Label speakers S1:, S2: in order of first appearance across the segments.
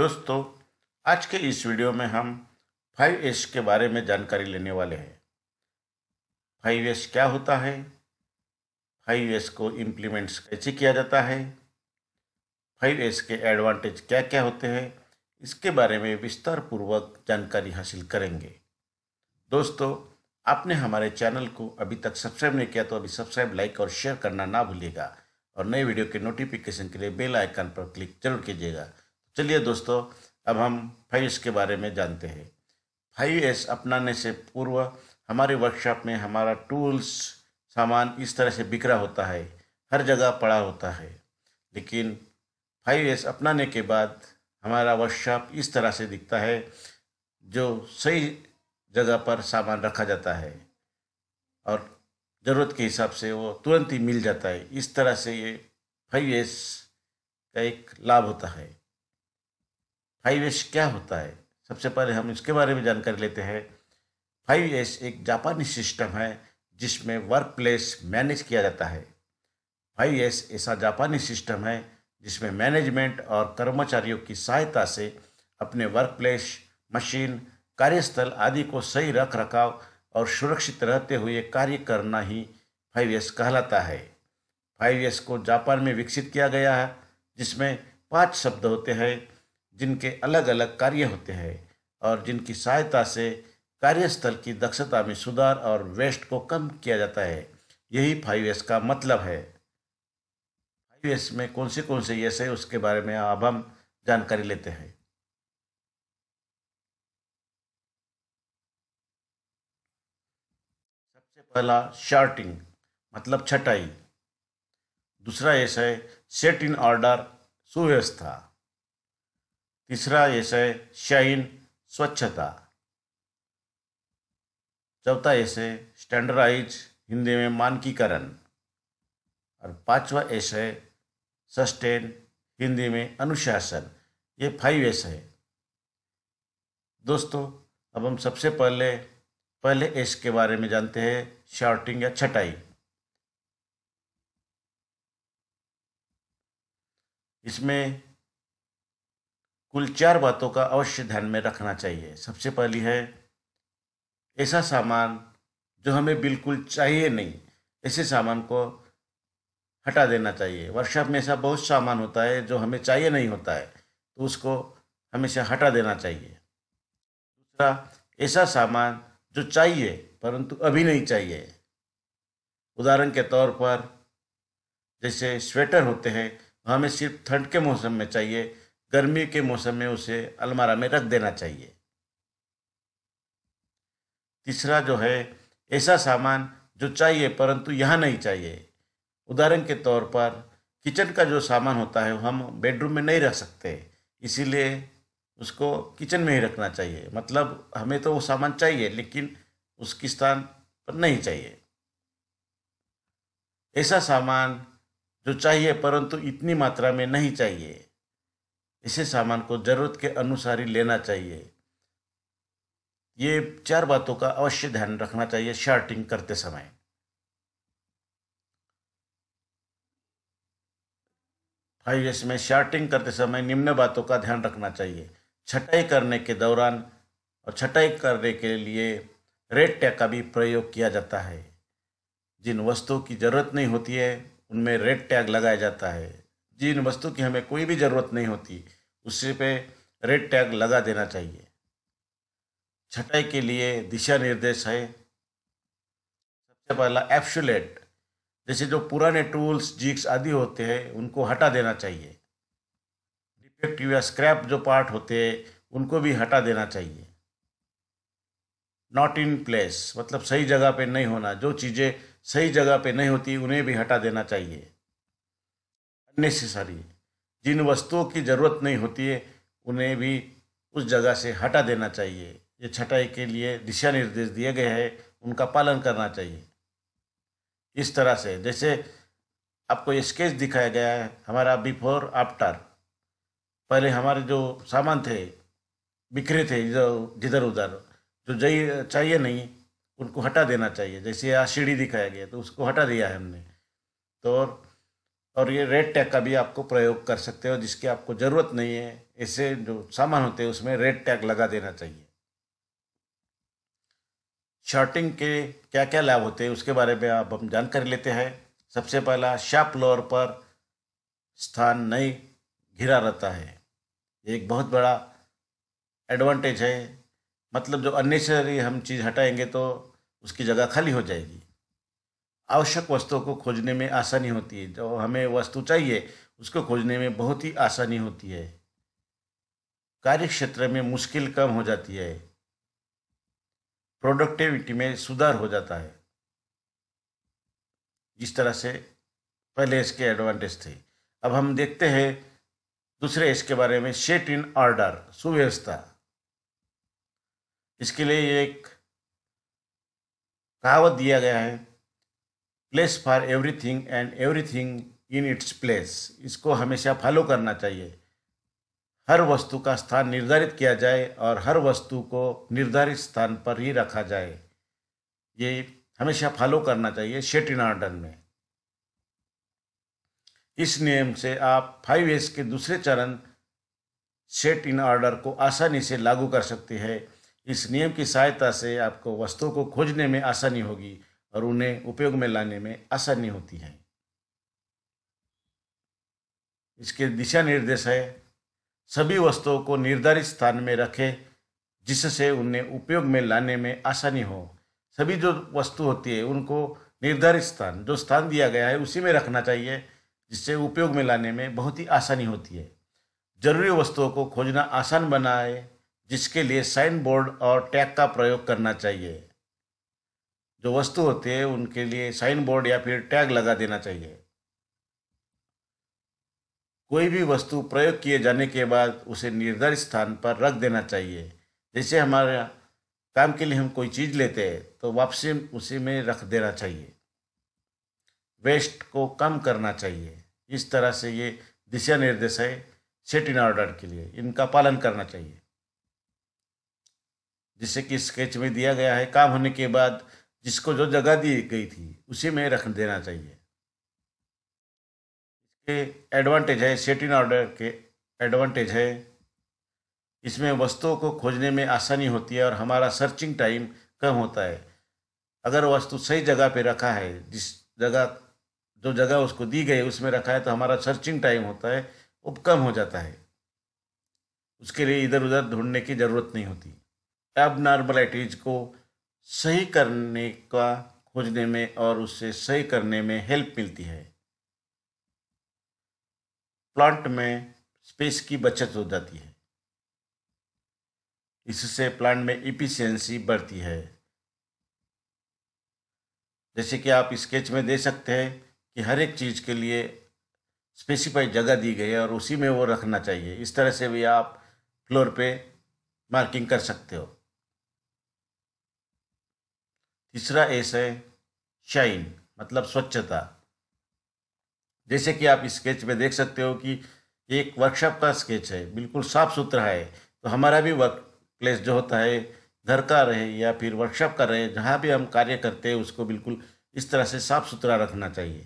S1: दोस्तों आज के इस वीडियो में हम फाइव एस के बारे में जानकारी लेने वाले हैं फाइव एस क्या होता है फाइव एस को इम्प्लीमेंट्स कैसे किया जाता है फाइव एस के एडवांटेज क्या क्या होते हैं इसके बारे में विस्तार पूर्वक जानकारी हासिल करेंगे दोस्तों आपने हमारे चैनल को अभी तक सब्सक्राइब नहीं किया तो अभी सब्सक्राइब लाइक और शेयर करना ना भूलिएगा और नए वीडियो के नोटिफिकेशन के लिए बेल आइकन पर क्लिक जरूर कीजिएगा चलिए दोस्तों अब हम फाइव एस के बारे में जानते हैं फाइव एस अपनाने से पूर्व हमारे वर्कशॉप में हमारा टूल्स सामान इस तरह से बिखरा होता है हर जगह पड़ा होता है लेकिन फाइव एस अपनाने के बाद हमारा वर्कशॉप इस तरह से दिखता है जो सही जगह पर सामान रखा जाता है और ज़रूरत के हिसाब से वो तुरंत ही मिल जाता है इस तरह से ये फाइव एस का एक लाभ होता है फाइव एस क्या होता है सबसे पहले हम इसके बारे में जानकारी लेते हैं फाइव एस एक जापानी सिस्टम है जिसमें वर्क प्लेस मैनेज किया जाता है फाइव एस ऐसा जापानी सिस्टम है जिसमें मैनेजमेंट और कर्मचारियों की सहायता से अपने वर्क प्लेस मशीन कार्यस्थल आदि को सही रख रखाव और सुरक्षित रहते हुए कार्य करना ही फाइव एस कहलाता है फाइव एस को जापान में विकसित किया गया है जिसमें पांच शब्द होते हैं जिनके अलग अलग कार्य होते हैं और जिनकी सहायता से कार्यस्थल की दक्षता में सुधार और वेस्ट को कम किया जाता है यही फाइव एस का मतलब है फाइव एस में कौन से कौन से यस है उसके बारे में अब हम जानकारी लेते हैं सबसे पहला शार्टिंग मतलब छटाई दूसरा यश है सेट इन ऑर्डर सुव्यवस्था तीसरा विषय शाइन स्वच्छता चौथा ऐसे स्टैंडर्डाइज हिंदी में मानकीकरण और पांचवा ऐसे सस्टेन हिंदी में अनुशासन ये फाइव ऐसे है दोस्तों अब हम सबसे पहले पहले एस के बारे में जानते हैं शॉर्टिंग या छटाई इसमें कुल चार बातों का अवश्य ध्यान में रखना चाहिए सबसे पहली है ऐसा सामान जो हमें बिल्कुल चाहिए नहीं ऐसे सामान को हटा देना चाहिए वर्कशॉप में ऐसा बहुत सामान होता है जो हमें चाहिए नहीं होता है तो उसको हमेशा हटा देना चाहिए दूसरा ऐसा सामान जो चाहिए परंतु अभी नहीं चाहिए उदाहरण के तौर पर जैसे स्वेटर होते हैं हमें सिर्फ ठंड के मौसम में चाहिए गर्मी के मौसम में उसे अलमारा में रख देना चाहिए तीसरा जो है ऐसा सामान जो चाहिए परंतु यहाँ नहीं चाहिए उदाहरण के तौर पर किचन का जो सामान होता है हम बेडरूम में नहीं रख सकते इसीलिए उसको किचन में ही रखना चाहिए मतलब हमें तो वो सामान चाहिए लेकिन उसकी स्थान पर नहीं चाहिए ऐसा सामान जो चाहिए परंतु इतनी मात्रा में नहीं चाहिए इसी सामान को ज़रूरत के अनुसार ही लेना चाहिए ये चार बातों का अवश्य ध्यान रखना चाहिए शार्टिंग करते समय फाइव एस में शार्टिंग करते समय निम्न बातों का ध्यान रखना चाहिए छटाई करने के दौरान और छटाई करने के लिए रेड टैग का भी प्रयोग किया जाता है जिन वस्तुओं की ज़रूरत नहीं होती है उनमें रेड टैग लगाया जाता है जिन वस्तु की हमें कोई भी ज़रूरत नहीं होती उसी पे रेड टैग लगा देना चाहिए छटाई के लिए दिशा निर्देश है सबसे पहला एप्सुलेट जैसे जो पुराने टूल्स जिक्स आदि होते हैं उनको हटा देना चाहिए डिफेक्टिव या स्क्रैप जो पार्ट होते हैं उनको भी हटा देना चाहिए नॉट इन प्लेस मतलब सही जगह पे नहीं होना जो चीज़ें सही जगह पे नहीं होती उन्हें भी हटा देना चाहिए नेसेसरी जिन वस्तुओं की ज़रूरत नहीं होती है उन्हें भी उस जगह से हटा देना चाहिए ये छटाई के लिए दिशा निर्देश दिए गए हैं उनका पालन करना चाहिए इस तरह से जैसे आपको ये स्केच दिखाया गया है हमारा बिफोर आफ्टर पहले हमारे जो सामान थे बिखरे थे जिधर उधर जो जई चाहिए नहीं उनको हटा देना चाहिए जैसे यहाँ सीढ़ी दिखाया गया तो उसको हटा दिया है हमने तो और और ये रेड टैग का भी आपको प्रयोग कर सकते हो जिसकी आपको ज़रूरत नहीं है ऐसे जो सामान होते हैं उसमें रेड टैग लगा देना चाहिए शॉर्टिंग के क्या क्या लाभ होते हैं उसके बारे में आप हम जानकारी लेते हैं सबसे पहला शाप लोअर पर स्थान नहीं घिरा रहता है एक बहुत बड़ा एडवांटेज है मतलब जो अननेसेसरी हम चीज़ हटाएंगे तो उसकी जगह खाली हो जाएगी आवश्यक वस्तुओं को खोजने में आसानी होती है जो हमें वस्तु चाहिए उसको खोजने में बहुत ही आसानी होती है कार्य क्षेत्र में मुश्किल कम हो जाती है प्रोडक्टिविटी में सुधार हो जाता है जिस तरह से पहले इसके एडवांटेज थे अब हम देखते हैं दूसरे इसके बारे में सेट इन ऑर्डर सुव्यवस्था इसके लिए एक कहावत दिया गया है place for everything and everything in its place इसको हमेशा फॉलो करना चाहिए हर वस्तु का स्थान निर्धारित किया जाए और हर वस्तु को निर्धारित स्थान पर ही रखा जाए ये हमेशा फॉलो करना चाहिए इन आर्डर में इस नियम से आप फाइव एस के दूसरे चरण सेट इन ऑर्डर को आसानी से लागू कर सकते हैं इस नियम की सहायता से आपको वस्तुओं को खोजने में आसानी होगी और उन्हें उपयोग में लाने में आसानी होती है इसके दिशा निर्देश है सभी वस्तुओं को निर्धारित स्थान में रखें जिससे उन्हें उपयोग में लाने में आसानी हो सभी जो वस्तु होती है उनको निर्धारित स्थान जो स्थान दिया गया है उसी में रखना चाहिए जिससे उपयोग में लाने में बहुत ही आसानी होती है जरूरी वस्तुओं को खोजना आसान बनाए जिसके लिए साइन बोर्ड और टैग का प्रयोग करना चाहिए जो वस्तु होती है उनके लिए साइन बोर्ड या फिर टैग लगा देना चाहिए कोई भी वस्तु प्रयोग किए जाने के बाद उसे निर्धारित स्थान पर रख देना चाहिए जैसे हमारा काम के लिए हम कोई चीज़ लेते हैं तो वापसी उसी में रख देना चाहिए वेस्ट को कम करना चाहिए इस तरह से ये दिशा निर्देश है सेट इन ऑर्डर के लिए इनका पालन करना चाहिए जिससे कि स्केच में दिया गया है काम होने के बाद जिसको जो जगह दी गई थी उसी में रख देना चाहिए इसके एडवांटेज है इन ऑर्डर के एडवांटेज है इसमें वस्तुओं को खोजने में आसानी होती है और हमारा सर्चिंग टाइम कम होता है अगर वस्तु सही जगह पे रखा है जिस जगह जो जगह उसको दी गई उसमें रखा है तो हमारा सर्चिंग टाइम होता है वो कम हो जाता है उसके लिए इधर उधर ढूंढने की ज़रूरत नहीं होती एब नॉर्मलाइटीज को सही करने का खोजने में और उसे सही करने में हेल्प मिलती है प्लांट में स्पेस की बचत हो जाती है इससे प्लांट में इफिशियंसी बढ़ती है जैसे कि आप स्केच में दे सकते हैं कि हर एक चीज़ के लिए स्पेसिफाइड जगह दी गई है और उसी में वो रखना चाहिए इस तरह से भी आप फ्लोर पे मार्किंग कर सकते हो तीसरा एस है शाइन मतलब स्वच्छता जैसे कि आप स्केच में देख सकते हो कि एक वर्कशॉप का स्केच है बिल्कुल साफ सुथरा है तो हमारा भी वर्क प्लेस जो होता है घर का रहे या फिर वर्कशॉप का रहे जहाँ भी हम कार्य करते हैं उसको बिल्कुल इस तरह से साफ सुथरा रखना चाहिए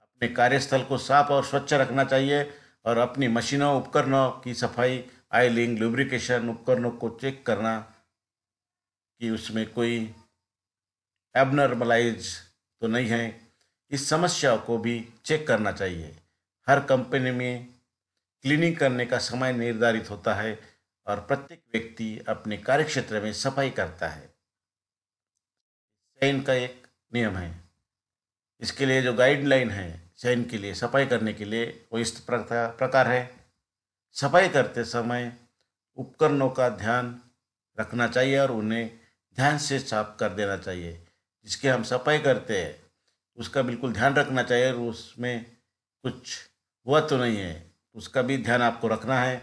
S1: अपने कार्यस्थल को साफ और स्वच्छ रखना चाहिए और अपनी मशीनों उपकरणों की सफाई आयलिंग लुब्रिकेशन उपकरणों को चेक करना कि उसमें कोई एबनॉर्मलाइज तो नहीं है इस समस्या को भी चेक करना चाहिए हर कंपनी में क्लीनिंग करने का समय निर्धारित होता है और प्रत्येक व्यक्ति अपने कार्यक्षेत्र में सफाई करता है चयन का एक नियम है इसके लिए जो गाइडलाइन है चयन के लिए सफाई करने के लिए वो इस प्रकार है सफाई करते समय उपकरणों का ध्यान रखना चाहिए और उन्हें ध्यान से साफ कर देना चाहिए जिसके हम सफाई करते हैं उसका बिल्कुल ध्यान रखना चाहिए और उसमें कुछ हुआ तो नहीं है उसका भी ध्यान आपको रखना है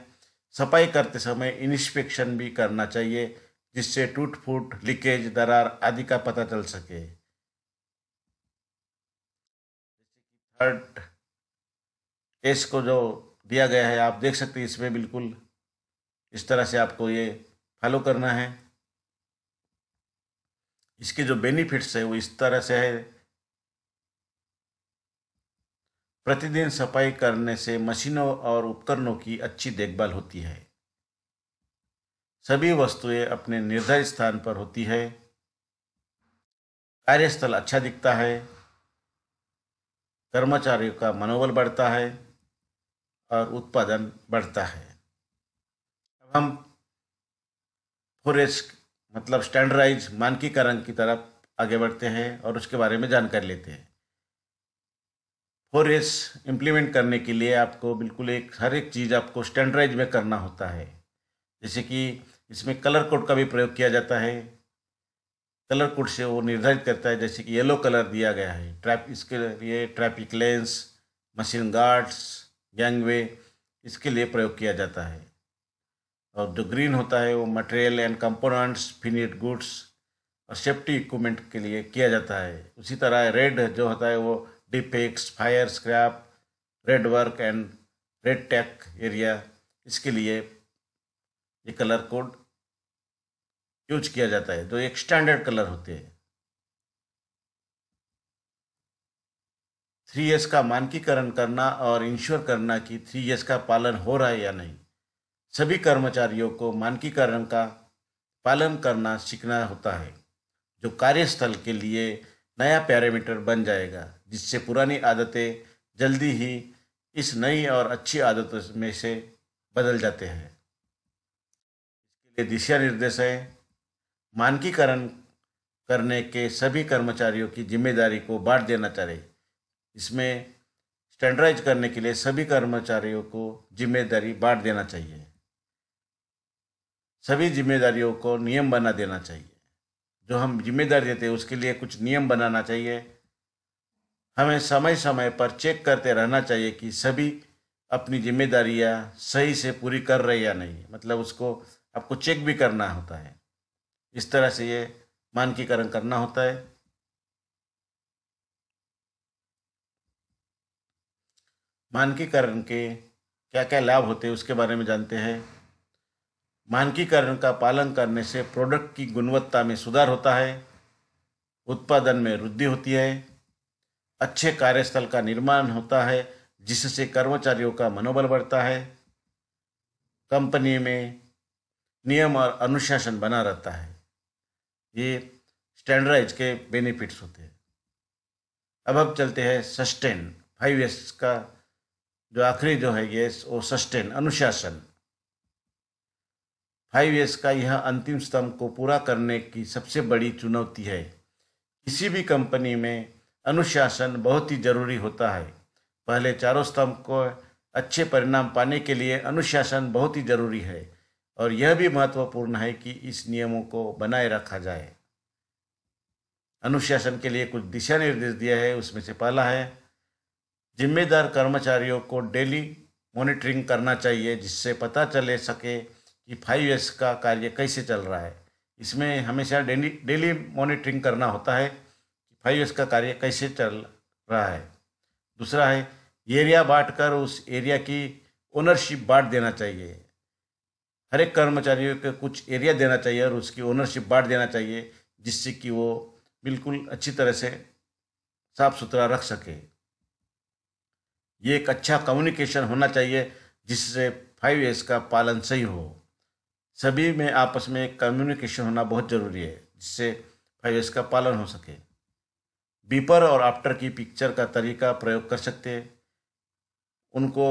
S1: सफाई करते समय इंस्पेक्शन भी करना चाहिए जिससे टूट फूट लीकेज दरार आदि का पता चल सके थर्ड एस को जो दिया गया है आप देख सकते हैं इसमें बिल्कुल इस तरह से आपको ये फॉलो करना है इसके जो बेनिफिट्स है वो इस तरह से है प्रतिदिन सफाई करने से मशीनों और उपकरणों की अच्छी देखभाल होती है सभी वस्तुएं अपने निर्धारित स्थान पर होती है कार्यस्थल अच्छा दिखता है कर्मचारियों का मनोबल बढ़ता है और उत्पादन बढ़ता है अब हम फॉरेस्ट मतलब स्टैंडराइज मानकीकरण की तरफ आगे बढ़ते हैं और उसके बारे में जानकारी लेते हैं फोर एस इम्प्लीमेंट करने के लिए आपको बिल्कुल एक हर एक चीज़ आपको स्टैंडराइज में करना होता है जैसे कि इसमें कलर कोड का भी प्रयोग किया जाता है कलर कोड से वो निर्धारित करता है जैसे कि येलो कलर दिया गया है ट्रैप इसके लिए traffic lanes machine guards gangway इसके लिए प्रयोग किया जाता है और जो ग्रीन होता है वो material and components finished goods और सेफ्टी इक्विपमेंट के लिए किया जाता है उसी तरह रेड जो होता है वो defects fire scrap rework and red tag area इसके लिए ये कलर कोड यूज किया जाता है जो एक स्टैंडर्ड कलर होते हैं थ्री एस का मानकीकरण करना और इंश्योर करना कि थ्री एस का पालन हो रहा है या नहीं सभी कर्मचारियों को मानकीकरण का पालन करना सीखना होता है जो कार्यस्थल के लिए नया पैरामीटर बन जाएगा जिससे पुरानी आदतें जल्दी ही इस नई और अच्छी आदतों में से बदल जाते हैं इसके लिए दिशा निर्देश है मानकीकरण करने के सभी कर्मचारियों की जिम्मेदारी को बांट देना चाहिए इसमें स्टैंडर्डाइज करने के लिए सभी कर्मचारियों को जिम्मेदारी बांट देना चाहिए सभी जिम्मेदारियों को नियम बना देना चाहिए जो हम जिम्मेदारी देते हैं उसके लिए कुछ नियम बनाना चाहिए हमें समय समय पर चेक करते रहना चाहिए कि सभी अपनी जिम्मेदारियाँ सही से पूरी कर रहे या नहीं मतलब उसको आपको चेक भी करना होता है इस तरह से ये मानकीकरण करना होता है मानकीकरण के क्या क्या लाभ होते हैं उसके बारे में जानते हैं मानकीकरण का पालन करने से प्रोडक्ट की गुणवत्ता में सुधार होता है उत्पादन में वृद्धि होती है अच्छे कार्यस्थल का निर्माण होता है जिससे कर्मचारियों का मनोबल बढ़ता है कंपनी में नियम और अनुशासन बना रहता है ये स्टैंडर्डाइज के बेनिफिट्स होते हैं अब हम चलते हैं सस्टेन फाइव एस का जो आखिरी जो है ये वो सस्टेन अनुशासन फाइव एस का यह अंतिम स्तंभ को पूरा करने की सबसे बड़ी चुनौती है किसी भी कंपनी में अनुशासन बहुत ही जरूरी होता है पहले चारों स्तंभ को अच्छे परिणाम पाने के लिए अनुशासन बहुत ही जरूरी है और यह भी महत्वपूर्ण है कि इस नियमों को बनाए रखा जाए अनुशासन के लिए कुछ दिशा निर्देश दिया है उसमें से पहला है जिम्मेदार कर्मचारियों को डेली मॉनिटरिंग करना चाहिए जिससे पता चले सके कि फाइव एस का कार्य कैसे चल रहा है इसमें हमेशा डेली डेली मॉनिटरिंग करना होता है कि फाइव एस का कार्य कैसे चल रहा है दूसरा है एरिया बांट कर उस एरिया की ओनरशिप बांट देना चाहिए हर एक कर्मचारियों को कुछ एरिया देना चाहिए और उसकी ओनरशिप बांट देना चाहिए जिससे कि वो बिल्कुल अच्छी तरह से साफ सुथरा रख सके ये एक अच्छा कम्युनिकेशन होना चाहिए जिससे फाइव एस का पालन सही हो सभी में आपस में कम्युनिकेशन होना बहुत ज़रूरी है जिससे फाइव का पालन हो सके बीपर और आफ्टर की पिक्चर का तरीका प्रयोग कर सकते हैं उनको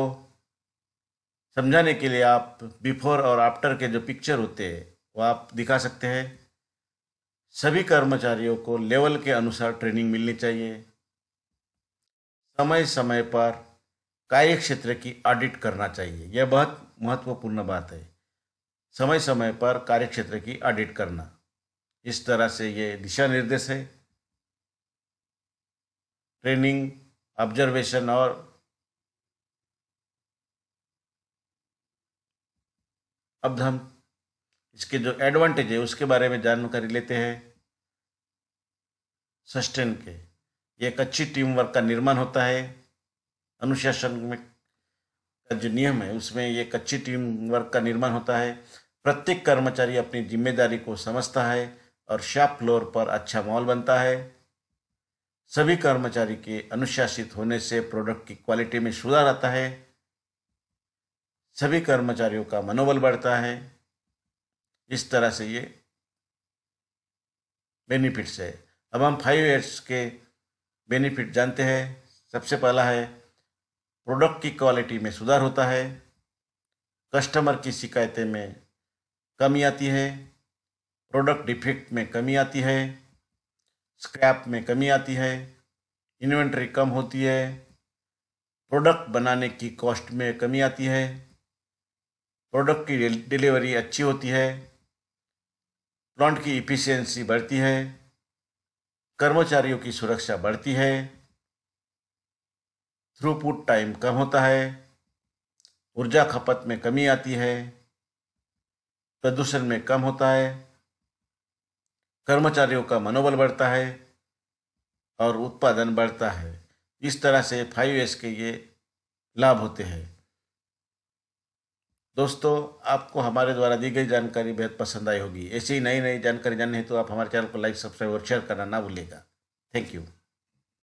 S1: समझाने के लिए आप बिफोर और आफ्टर के जो पिक्चर होते हैं वो आप दिखा सकते हैं सभी कर्मचारियों को लेवल के अनुसार ट्रेनिंग मिलनी चाहिए समय समय पर कार्य क्षेत्र की ऑडिट करना चाहिए यह बहुत महत्वपूर्ण बात है समय समय पर कार्यक्षेत्र की ऑडिट करना इस तरह से ये दिशा निर्देश है ट्रेनिंग ऑब्जर्वेशन और अब हम इसके जो एडवांटेज है उसके बारे में जानकारी लेते हैं सस्टेन के एक अच्छी टीम वर्क का निर्माण होता है अनुशासन में जो नियम है उसमें ये कच्ची टीम वर्क का निर्माण होता है प्रत्येक कर्मचारी अपनी जिम्मेदारी को समझता है और शॉप फ्लोर पर अच्छा माहौल बनता है सभी कर्मचारी के अनुशासित होने से प्रोडक्ट की क्वालिटी में सुधार आता है सभी कर्मचारियों का मनोबल बढ़ता है इस तरह से ये बेनिफिट्स है अब हम फाइव एड्स के बेनिफिट जानते हैं सबसे पहला है प्रोडक्ट की क्वालिटी में सुधार होता है कस्टमर की शिकायतें में कमी आती है प्रोडक्ट डिफेक्ट में कमी आती है स्क्रैप में कमी आती है इन्वेंट्री कम होती है प्रोडक्ट बनाने की कॉस्ट में कमी आती है प्रोडक्ट की डिलीवरी अच्छी होती है प्लांट की इफ़िशियंसी बढ़ती है कर्मचारियों की सुरक्षा बढ़ती है थ्रूपुट टाइम कम होता है ऊर्जा खपत में कमी आती है प्रदूषण में कम होता है कर्मचारियों का मनोबल बढ़ता है और उत्पादन बढ़ता है इस तरह से फाइव एस के ये लाभ होते हैं दोस्तों आपको हमारे द्वारा दी गई जानकारी बेहद पसंद आई होगी ऐसी नई नई जानकारी जाननी है तो आप हमारे चैनल को लाइक सब्सक्राइब और शेयर करना ना भूलिएगा थैंक यू